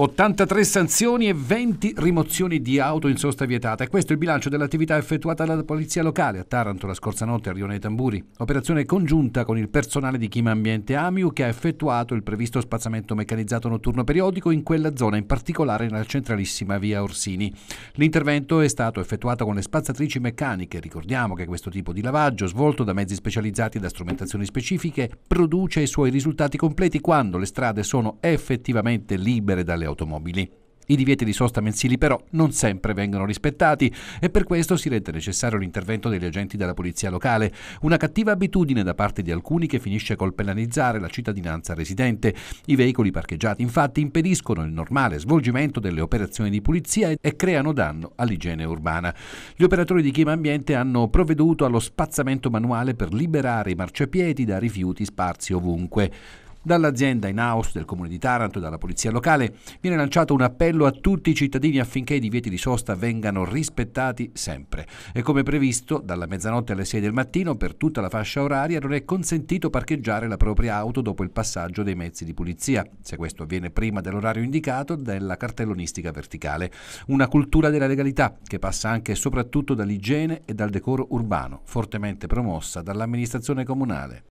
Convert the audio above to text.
83 sanzioni e 20 rimozioni di auto in sosta vietata. E questo è il bilancio dell'attività effettuata dalla Polizia Locale a Taranto la scorsa notte a Rione Tamburi. Operazione congiunta con il personale di Chima Ambiente AMIU che ha effettuato il previsto spazzamento meccanizzato notturno periodico in quella zona, in particolare nella centralissima via Orsini. L'intervento è stato effettuato con le spazzatrici meccaniche. Ricordiamo che questo tipo di lavaggio, svolto da mezzi specializzati e da strumentazioni specifiche, produce i suoi risultati completi quando le strade sono effettivamente libere dalle automobili. I divieti di sosta mensili però non sempre vengono rispettati e per questo si rende necessario l'intervento degli agenti della polizia locale, una cattiva abitudine da parte di alcuni che finisce col penalizzare la cittadinanza residente. I veicoli parcheggiati infatti impediscono il normale svolgimento delle operazioni di pulizia e creano danno all'igiene urbana. Gli operatori di Chima Ambiente hanno provveduto allo spazzamento manuale per liberare i marciapiedi da rifiuti sparsi ovunque. Dall'azienda in house del comune di Taranto e dalla polizia locale viene lanciato un appello a tutti i cittadini affinché i divieti di sosta vengano rispettati sempre. E come previsto, dalla mezzanotte alle 6 del mattino per tutta la fascia oraria non è consentito parcheggiare la propria auto dopo il passaggio dei mezzi di pulizia, se questo avviene prima dell'orario indicato della cartellonistica verticale. Una cultura della legalità che passa anche e soprattutto dall'igiene e dal decoro urbano, fortemente promossa dall'amministrazione comunale.